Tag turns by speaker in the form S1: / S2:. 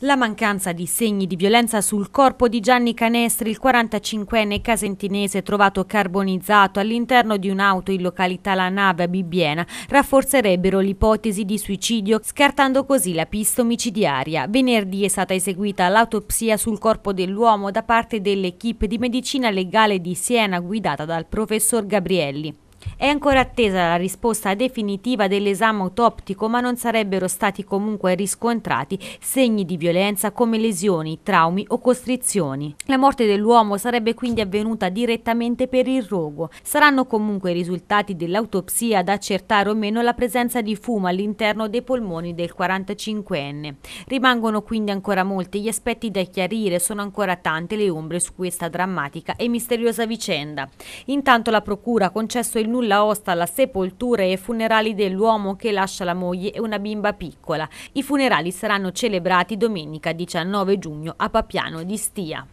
S1: La mancanza di segni di violenza sul corpo di Gianni Canestri, il 45enne casentinese trovato carbonizzato all'interno di un'auto in località La Nave a Bibbiena, rafforzerebbero l'ipotesi di suicidio, scartando così la pista omicidiaria. Venerdì è stata eseguita l'autopsia sul corpo dell'uomo da parte dell'equipe di medicina legale di Siena guidata dal professor Gabrielli. È ancora attesa la risposta definitiva dell'esame autoptico, ma non sarebbero stati comunque riscontrati segni di violenza come lesioni, traumi o costrizioni. La morte dell'uomo sarebbe quindi avvenuta direttamente per il rogo. Saranno comunque i risultati dell'autopsia ad accertare o meno la presenza di fumo all'interno dei polmoni del 45enne. Rimangono quindi ancora molti gli aspetti da chiarire, sono ancora tante le ombre su questa drammatica e misteriosa vicenda. Intanto la procura ha concesso il nulla osta alla sepoltura e funerali dell'uomo che lascia la moglie e una bimba piccola. I funerali saranno celebrati domenica 19 giugno a Papiano di Stia.